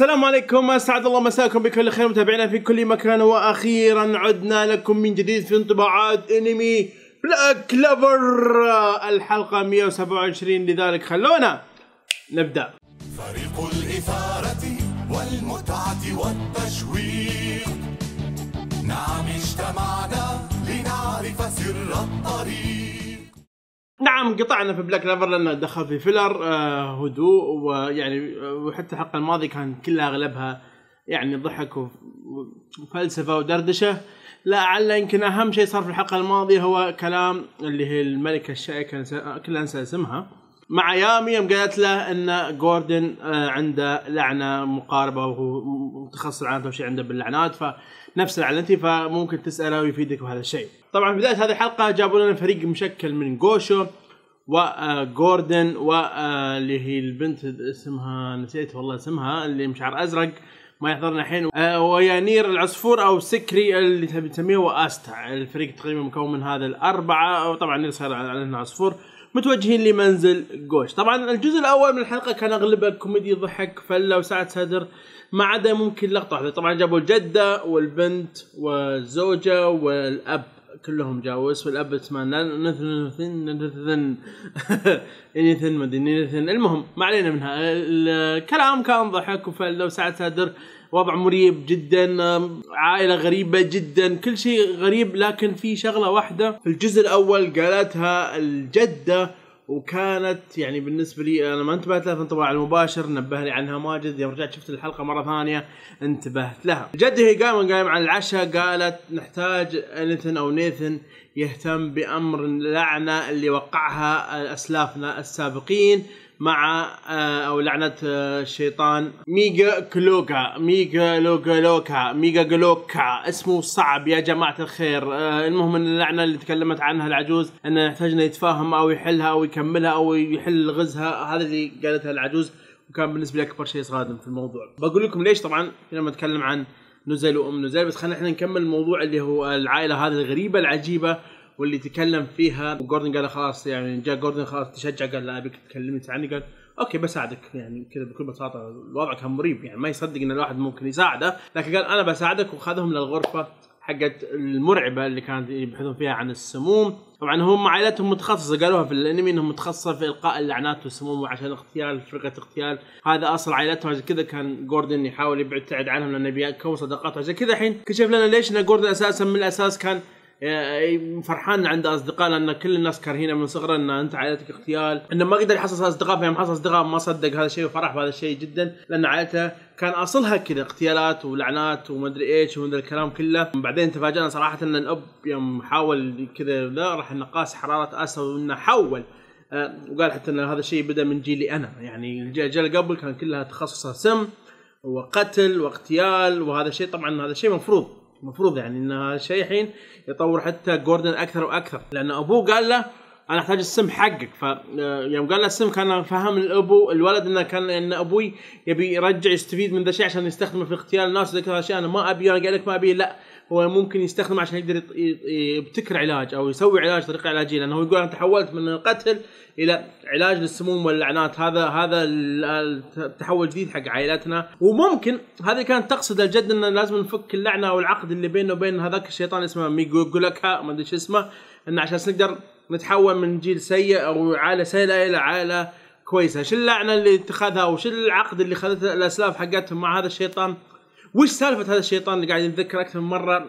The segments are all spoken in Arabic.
السلام عليكم اسعد الله مساكم بكل خير متابعينا في كل مكان واخيرا عدنا لكم من جديد في انطباعات انمي بلاك كلفر الحلقه 127 لذلك خلونا نبدا فريق الاثاره والمتعه والتشويق نعم اجتمعنا لنعرف سر الطريق نعم قطعنا في بلاك ليفر لانه دخل في فيلر آه، هدوء ويعني آه، وحتى الحلقه الماضيه كان كلها اغلبها يعني ضحك وفلسفه ودردشه لعل يمكن اهم شيء صار في الحلقه الماضيه هو كلام اللي هي الملكه الشائكه كل انسى اسمها مع يامي يوم قالت له ان جوردن آه، عنده لعنه مقاربه وهو متخصص لعنات او شيء عنده باللعنات فنفس لعنتي فممكن تساله ويفيدك بهذا الشيء. طبعا في بدايه هذه الحلقه جابوا لنا فريق مشكل من جوشو وجوردن آه، واللي آه، هي البنت اسمها نسيت والله اسمها اللي مشعر ازرق ما يحضرنا الحين آه، ويانير العصفور او سكري اللي تبي تسميه واستع الفريق تقريبا مكون من هذا الاربعه وطبعا نير صار على انه عصفور متوجهين لمنزل جوش طبعا الجزء الاول من الحلقه كان اغلبها كوميدي ضحك فله وسعه صدر ما عدا ممكن لقطه واحده طبعا جابوا الجده والبنت والزوجه والاب كلهم جاوا اسم الاب اسمان نثن نثن نثن نثن مدري نثن المهم ما علينا منها الكلام كان ضحك وفله وسعد سادر وضع مريب جدا عائله غريبه جدا كل شيء غريب لكن في شغله واحده في الجزء الاول قالتها الجده وكانت يعني بالنسبه لي انا ما انتبهت لها في انطباع المباشر نبه لي عنها ماجد يوم رجعت شفت الحلقه مره ثانيه انتبهت لها جدي هي قايمه قايمه على العشاء قالت نحتاج نيثن او نيثن يهتم بامر اللعنه اللي وقعها اسلافنا السابقين مع آه، او لعنه آه، الشيطان ميجا كلوكا ميجا لوكا لوكا ميجا كلوكا اسمه صعب يا جماعه الخير آه، المهم ان اللعنه اللي تكلمت عنها العجوز ان يحتاجنا يتفاهم او يحلها او يكملها او يحل لغزها هذا اللي قالتها العجوز وكان بالنسبه لي اكبر شيء صادم في الموضوع بقول لكم ليش طبعا لما اتكلم عن نزل وام نزل بس خلينا احنا نكمل الموضوع اللي هو العائله هذه الغريبه العجيبه واللي تكلم فيها وجوردن قال خلاص يعني جاء جوردن خلاص تشجع قال لا ابيك تكلمني عني قال اوكي بساعدك يعني كذا بكل بساطه الوضع كان مريب يعني ما يصدق ان الواحد ممكن يساعده لكن قال انا بساعدك وخذهم للغرفه حقت المرعبه اللي كانت يبحثون فيها عن السموم طبعا هم عائلتهم متخصصه قالوها في الانمي انهم متخصصه في القاء اللعنات والسموم وعشان اغتيال فرقه اغتيال هذا اصل عائلتهم عشان كذا كان جوردن يحاول يبعد يبتعد عنهم لانه بيكون صداقات عشان كذا الحين كشف لنا ليش ان جوردن اساسا من الاساس كان إيه، فرحان عند اصدقاء لان كل الناس كارهينه من صغره ان انت عائلتك اغتيال انه ما قدر يحصل اصدقاء فيوم حصل اصدقاء ما صدق هذا الشيء وفرح بهذا الشيء جدا لان عائلته كان اصلها كذا اغتيالات ولعنات ومدري ايش ومن الكلام كله بعدين تفاجئنا صراحه ان الاب يوم حاول كذا لا راح نقاس حراره اسى وانه حول آه، وقال حتى ان هذا الشيء بدا من جيلي انا يعني الجيل قبل كان كلها تخصصها سم وقتل واغتيال وهذا الشيء طبعا هذا الشيء مفروض المفروض يعني ان هذا الشيء الحين يطور حتى جوردن اكثر واكثر لان ابوه قال له انا احتاج السم حقك ف يوم قال له السم كان فهم الابو الولد انه كان ان ابوي يبي يرجع يستفيد من ذا الشيء عشان يستخدمه في اغتيال الناس وذا كذا انا ما ابي انا قال لك ما ابي لا هو ممكن يستخدمه عشان يقدر يبتكر علاج او يسوي علاج طريقه علاجيه لانه هو يقول انا تحولت من القتل الى علاج للسموم واللعنات هذا هذا التحول الجديد حق عائلتنا وممكن هذه كانت تقصد الجد انه لازم نفك اللعنه او العقد اللي بيننا وبين هذاك الشيطان اسمه ميجوغولكا ما ادري شو اسمه انه عشان نقدر نتحول من جيل سيء او عائله سيئه الى عائله كويسه شو اللعنه اللي اتخذها وش العقد اللي اخذته الاسلاف حقتهم مع هذا الشيطان وش سالفه هذا الشيطان اللي قاعد نتذكر اكثر من مره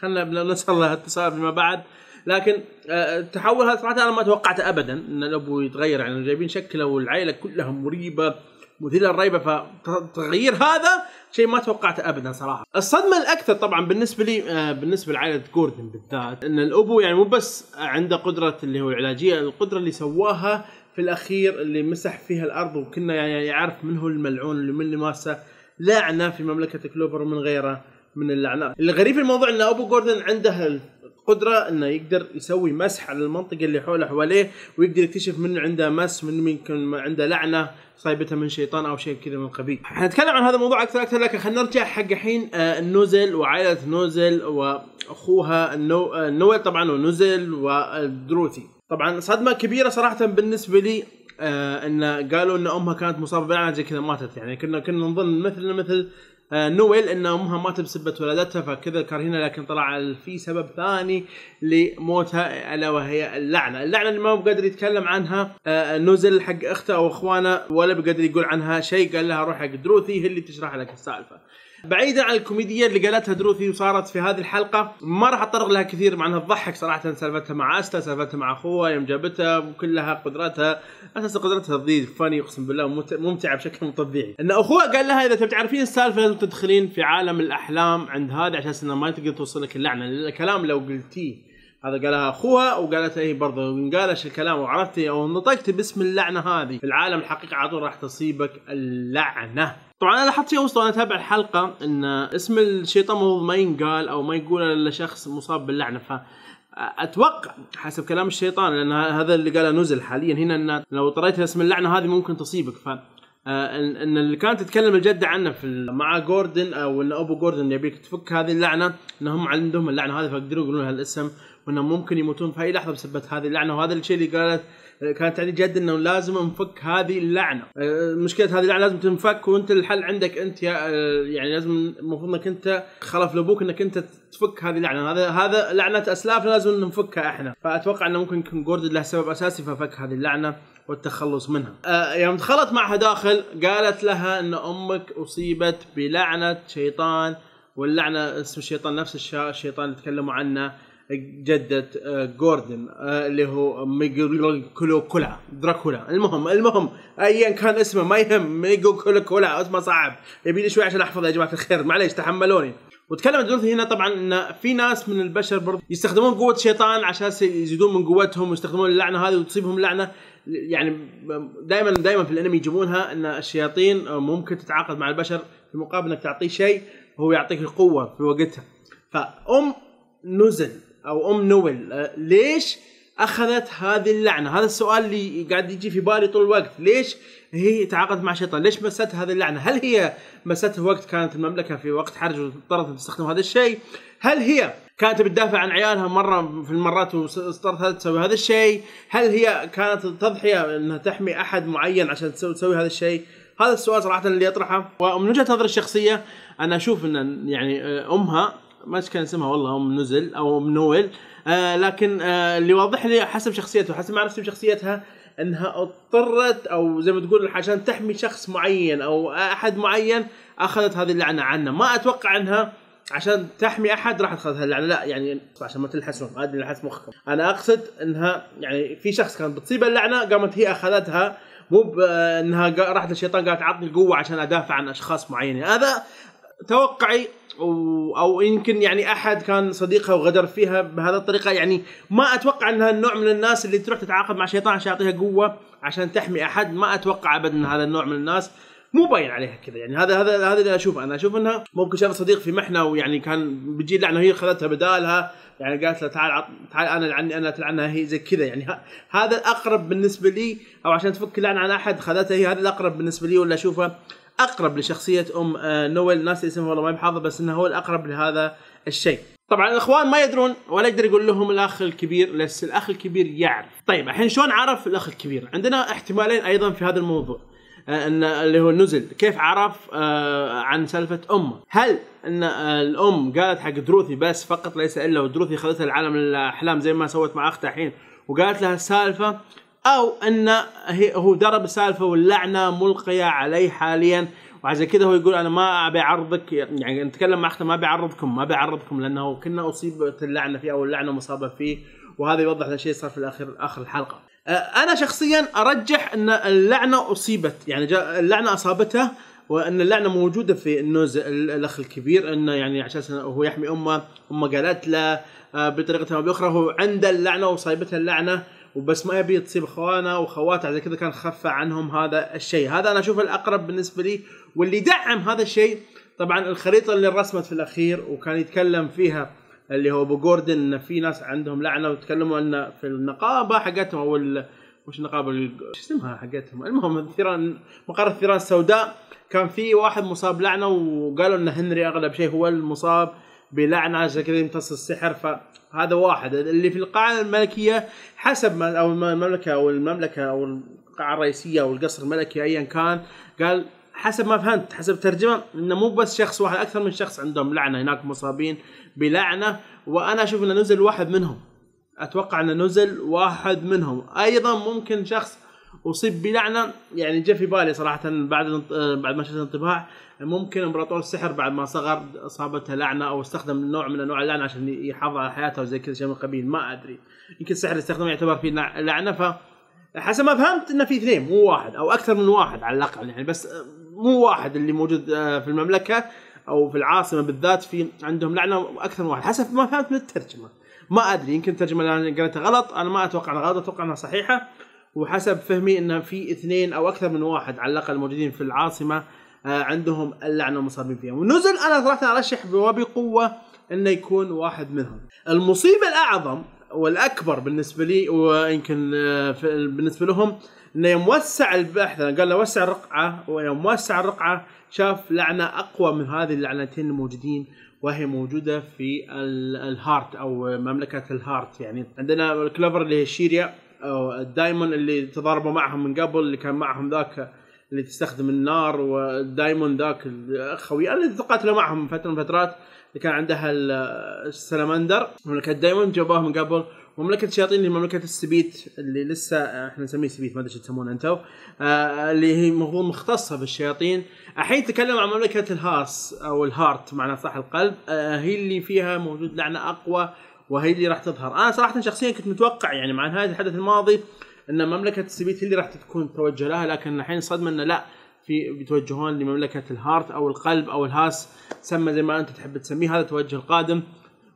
خلنا نسال الله التساؤل فيما بعد لكن التحول آه، هذا صراحه انا ما توقعته ابدا ان الابو يتغير يعني جايبين شكله والعائله كلها مريبه مثيره للريبه فتغيير هذا شيء ما توقعته ابدا صراحه. الصدمه الاكثر طبعا بالنسبه لي آه، بالنسبه لعائله جوردن بالذات ان الابو يعني مو بس عنده قدره اللي هو العلاجيه، القدره اللي سواها في الاخير اللي مسح فيها الارض وكنا يعني يعرف من هو الملعون اللي من اللي ماسه لعنه في مملكه كلوفر ومن غيره من اللعنات الغريب في الموضوع ان ابو جوردن عنده القدرة انه يقدر يسوي مسح على المنطقة اللي حوله حواليه ويقدر يكتشف من عنده مس من يمكن عنده لعنة صايبته من شيطان او شيء كذا من القبيل. حنتكلم عن هذا الموضوع اكثر اكثر لكن خلينا نرجع حق الحين آه، نوزل وعائلة نوزل واخوها نو آه، نويل طبعا ونوزل ودروثي. طبعا صدمة كبيرة صراحة بالنسبة لي آه ان قالوا ان امها كانت مصابه زي كذا ماتت يعني كنا كنا نظن مثل مثل آه نويل ان امها ماتت بسبه ولادتها فكذا هنا لكن طلع في سبب ثاني لموتها الا وهي اللعنه، اللعنه اللي ما بقدر يتكلم عنها آه نزل حق اخته او اخوانه ولا بقدر يقول عنها شيء قال لها روح حق دروثي هي اللي تشرح لك السالفه. بعيدا عن الكوميديا اللي قالتها دروثي وصارت في هذه الحلقه ما راح اتطرق لها كثير مع انها تضحك صراحه سالفتها مع استا سالفتها مع اخوها يوم جابتها وكلها قدراتها اساس قدرتها تضيق فاني اقسم بالله ممتعه بشكل مو طبيعي ان اخوها قال لها اذا تبي تعرفين السالفه لازم تدخلين في عالم الاحلام عند هذا عشان ما تقدر توصلك اللعنه الكلام لو قلتيه هذا قالها اخوها وقالت هي إيه برضه من قالش الكلام وعرفتي او نطقت باسم اللعنه هذه في العالم الحقيقي على طول راح تصيبك اللعنه طبعا انا لاحظت شيء وسط وانا اتابع الحلقه ان اسم الشيطان المفروض ما ينقال او ما يقول الا شخص مصاب باللعنه ف اتوقع حسب كلام الشيطان لان هذا اللي قاله نزل حاليا هنا ان لو طريت اسم اللعنه هذه ممكن تصيبك ف آه، ان اللي كانت تتكلم الجده عنه في مع جوردن او ان ابو جوردن يبيك تفك هذه اللعنه انهم عندهم اللعنه هذه فقدروا يقولون هالاسم وانهم ممكن يموتون في اي لحظه بسبب هذه اللعنه وهذا الشيء اللي قالت كانت تعني جد انه لازم نفك هذه اللعنه أه، مشكله هذه اللعنه لازم تنفك وانت الحل عندك انت يا أه، يعني لازم المفروض انك انت خلف لابوك انك انت تفك هذه اللعنه هذا هذا لعنه اسلافنا لازم نفكها احنا فاتوقع انه ممكن يكون جوردن له سبب اساسي في فك هذه اللعنه والتخلص منها آه يوم دخلت معها داخل قالت لها ان امك اصيبت بلعنه شيطان واللعنه اسم الشيطان نفس الشيطان اللي تكلموا عنه جدة آه، جوردن آه، اللي هو ميجو كولا دراكولا المهم المهم ايا كان اسمه ما يهم ميجو كولا كولا اسمه صعب يبي لي شوي عشان احفظه يا جماعه الخير معليش تحملوني وتكلمت دورثي هنا طبعا ان في ناس من البشر برضه يستخدمون قوه الشيطان عشان يزيدون من قوتهم ويستخدمون اللعنه هذه وتصيبهم لعنه يعني دائما دائما في الانمي يجيبونها ان الشياطين آه، ممكن تتعاقد مع البشر في مقابل انك تعطيه شيء هو يعطيك القوه في وقتها فام نزل او ام نويل أه، ليش اخذت هذه اللعنه هذا السؤال اللي قاعد يجي في بالي طول الوقت ليش هي تعاقدت مع الشيطان ليش مست هذه اللعنه هل هي مستها في وقت كانت المملكه في وقت حرج واضطرت تستخدم هذا الشيء هل هي كانت بتدافع عن عيالها مره في المرات واضطرت تسوي هذا الشيء هل هي كانت تضحيه انها تحمي احد معين عشان تسوي هذا الشيء هذا السؤال صراحه اللي اطرحه ومن وجهه نظري الشخصيه انا اشوف ان يعني امها ما كان اسمها والله ام نزل او ام نويل آه لكن آه اللي واضح لي حسب شخصيتها حسب معرفتي بشخصيتها انها اضطرت او زي ما تقول عشان تحمي شخص معين او احد معين اخذت هذه اللعنه عنه ما اتوقع انها عشان تحمي احد راح تاخذ هاللعنه لا يعني عشان ما تلحسون ادري لحس مخكم انا اقصد انها يعني في شخص كانت بتصيب اللعنه قامت هي اخذتها مو بانها آه، راحت للشيطان قالت عطني القوه عشان ادافع عن اشخاص معينين هذا توقعي و... او يمكن يعني احد كان صديقها وغدر فيها بهذه الطريقه يعني ما اتوقع انها النوع من الناس اللي تروح تتعاقد مع شيطان عشان يعطيها قوه عشان تحمي احد ما اتوقع ابدا هذا النوع من الناس مو باين عليها كذا يعني هذا هذا هذا اللي اشوفه انا اشوف انها ممكن شاف صديق في محنه ويعني كان بتجي لعنه هي خذتها بدالها يعني قالت له تعال عط... تعال انا لعني انا تلعنها هي زي كذا يعني ه... هذا الاقرب بالنسبه لي او عشان تفك لعنه عن احد خذتها هي هذا الاقرب بالنسبه لي ولا اشوفه اقرب لشخصيه ام آه، نويل ناس اسمه والله ما بحافظه بس انه هو الاقرب لهذا الشيء طبعا الاخوان ما يدرون ولا يقدر يقول لهم الاخ الكبير لس الاخ الكبير يعرف طيب الحين شلون عرف الاخ الكبير عندنا احتمالين ايضا في هذا الموضوع آه، ان اللي هو نزل كيف عرف آه، عن سالفه امه هل ان الام قالت حق دروثي بس فقط ليس الا ودروثي خذتها لعالم الاحلام زي ما سوت مع اختها الحين وقالت لها السالفه او ان هو درب السالفه واللعنه ملقيه عليه حاليا وعشان كذا هو يقول انا ما ابي اعرضك يعني نتكلم مع اخته ما ابي اعرضكم ما ابي اعرضكم لانه كنا اصيبت اللعنه فيه او اللعنه مصابه فيه وهذا يوضح الشيء صار في الاخر اخر الحلقه أه، انا شخصيا ارجح ان اللعنه اصيبت يعني اللعنه اصابته وان اللعنه موجوده في النوز الاخ الكبير انه يعني عشان هو يحمي امه امه قالت له آه، بطريقه او باخرى هو عنده اللعنه وصايبته اللعنه وبس ما يبي تصيب اخوانه واخواته عشان كذا كان خفى عنهم هذا الشيء هذا انا اشوفه الاقرب بالنسبه لي واللي دعم هذا الشيء طبعا الخريطه اللي رسمت في الاخير وكان يتكلم فيها اللي هو ابو جوردن ان في ناس عندهم لعنه وتكلموا ان في النقابه حقتهم او مش النقابه شو اسمها حقتهم المهم الثيران مقر الثيران السوداء كان في واحد مصاب لعنه وقالوا ان هنري اغلب شيء هو المصاب بلعنه عشان كذا يمتص السحر فهذا واحد اللي في القاعه الملكيه حسب ما او المملكه او المملكه او القاعه الرئيسيه او القصر الملكي ايا كان قال حسب ما فهمت حسب الترجمه انه مو بس شخص واحد اكثر من شخص عندهم لعنه هناك مصابين بلعنه وانا اشوف انه نزل واحد منهم اتوقع انه نزل واحد منهم ايضا ممكن شخص اصيب بلعنه يعني جاء في بالي صراحه بعد آه، بعد ما شفت الانطباع ممكن امبراطور السحر بعد ما صغر اصابته لعنه او استخدم نوع من انواع اللعنه عشان يحافظ على حياته وزي كذا شيء من القبيل ما ادري يمكن السحر اللي استخدمه يعتبر فيه لعنه ف حسب ما فهمت انه في اثنين مو واحد او اكثر من واحد على الاقل يعني بس آه، مو واحد اللي موجود آه، في المملكه او في العاصمه بالذات في عندهم لعنه اكثر من واحد حسب ما فهمت من الترجمه ما ادري يمكن الترجمه اللي انا قريتها غلط انا ما اتوقع انها غلط اتوقع انها صحيحه وحسب فهمي ان في اثنين او اكثر من واحد على الاقل موجودين في العاصمه آه، عندهم اللعنه المصابين فيها والنزل انا صراحه ارشح وبقوه انه يكون واحد منهم المصيبه الاعظم والاكبر بالنسبه لي ويمكن آه، بالنسبه لهم انه يوم وسع البحث قال له وسع الرقعه ويوم وسع الرقعه شاف لعنه اقوى من هذه اللعنتين الموجودين وهي موجوده في الهارت او مملكه الهارت يعني عندنا الكلفر اللي هي شيريا او دايمون اللي تضاربوا معهم من قبل اللي كان معهم ذاك اللي تستخدم النار ودايمون ذاك الخوي اللي تقاتلوا معهم معهم فتره من فترات اللي كان عندها السلمندر مملكه دايمون جابوها من قبل مملكة الشياطين اللي مملكة السبيت اللي لسه احنا نسميه سبيت ما ادري شو تسمونه انتم آه اللي هي المفروض مختصة بالشياطين الحين تكلم عن مملكة الهارس او الهارت معناه صح القلب آه هي اللي فيها موجود لعنة اقوى وهي اللي راح تظهر انا صراحه شخصيا كنت متوقع يعني مع نهايه الحدث الماضي ان مملكه السبيت هي اللي راح تكون توجه لها لكن الحين صدمه انه لا في بيتوجهون لمملكه الهارت او القلب او الهاس سمى زي ما انت تحب تسميه هذا التوجه القادم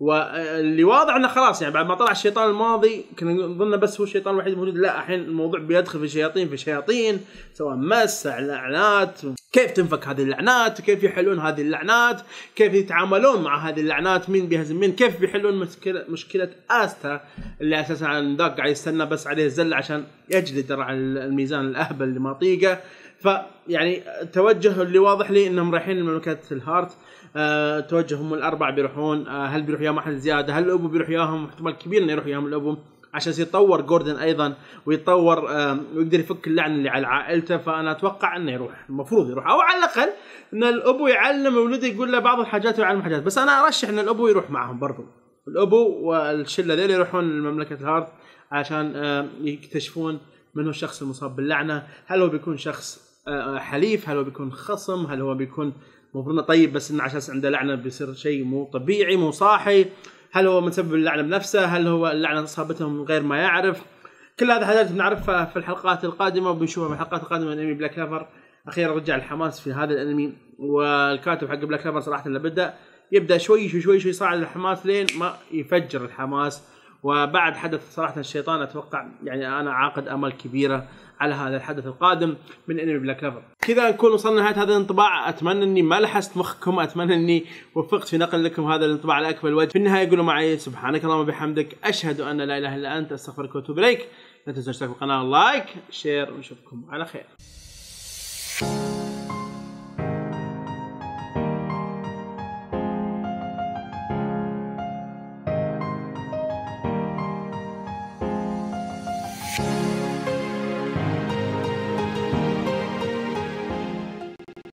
واللي واضح انه خلاص يعني بعد ما طلع الشيطان الماضي كنا نظن بس هو الشيطان الوحيد الموجود لا الحين الموضوع بيدخل في شياطين في شياطين سواء مس اعلانات كيف تنفك هذه اللعنات وكيف يحلون هذه اللعنات كيف يتعاملون مع هذه اللعنات مين بيهزم مين كيف بيحلون مشكلة, مشكلة آستا اللي أساسا على ذاك قاعد يستنى بس عليه الزلة عشان يجلي درع الميزان الأهبل اللي معطيقه فيعني التوجه اللي واضح لي انهم رايحين لمملكه الهارت أه توجههم الاربع بيروحون أه هل بيروح ياهم احد زياده هل الابو بيروح ياهم احتمال كبير انه يروح ياهم الابو عشان يتطور جوردن ايضا ويتطور ويقدر يفك اللعن اللي على عائلته فانا اتوقع انه يروح المفروض يروح او على الاقل ان الابو يعلم ولده يقول له بعض الحاجات ويعلم حاجات بس انا ارشح ان الابو يروح معهم برضو الابو والشله ذيل يروحون لمملكه الهارت عشان يكتشفون من هو الشخص المصاب باللعنه هل هو بيكون شخص آه، حليف هل هو بيكون خصم هل هو بيكون المفروض طيب بس انه عشان عنده لعنه بيصير شيء مو طبيعي مو صاحي هل هو من سبب اللعنه بنفسه هل هو اللعنه اصابتهم من غير ما يعرف كل هذا حاجات بنعرفها في الحلقات القادمه وبنشوفها في الحلقات القادمه من انمي بلاك كلافر اخيرا رجع الحماس في هذا الانمي والكاتب حق بلاك كلافر صراحه اللي بدا يبدا شوي شوي شوي شوي يصعد الحماس لين ما يفجر الحماس وبعد حدث صراحه الشيطان اتوقع يعني انا عاقد امل كبيره على هذا الحدث القادم من انمي بلاك لافر كذا نكون وصلنا نهاية هذا الانطباع اتمنى اني ما لحست مخكم اتمنى اني وفقت في نقل لكم هذا الانطباع على اكمل وجه في النهايه يقولوا معي سبحانك اللهم وبحمدك اشهد ان لا اله الا انت استغفرك واتوب اليك لا تنسوا الاشتراك في القناه لايك شير ونشوفكم على خير you